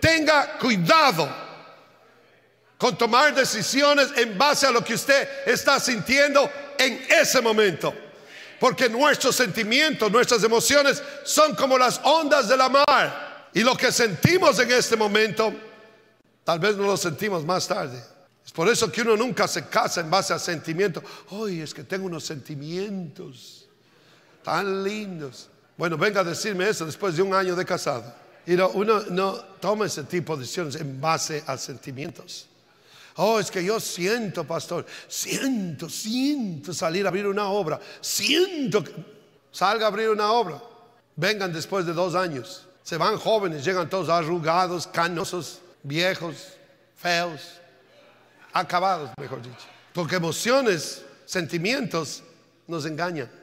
tenga cuidado con tomar decisiones en base a lo que usted está sintiendo en ese momento. Porque nuestros sentimientos, nuestras emociones son como las ondas de la mar. Y lo que sentimos en este momento, tal vez no lo sentimos más tarde. Es por eso que uno nunca se casa en base a sentimientos. Hoy es que tengo unos sentimientos tan lindos. Bueno, venga a decirme eso después de un año de casado. Y uno no toma ese tipo de decisiones en base a sentimientos. Oh, es que yo siento, pastor, siento, siento salir a abrir una obra. Siento que salga a abrir una obra. Vengan después de dos años. Se van jóvenes, llegan todos arrugados, canosos, viejos, feos, acabados, mejor dicho. Porque emociones, sentimientos nos engañan.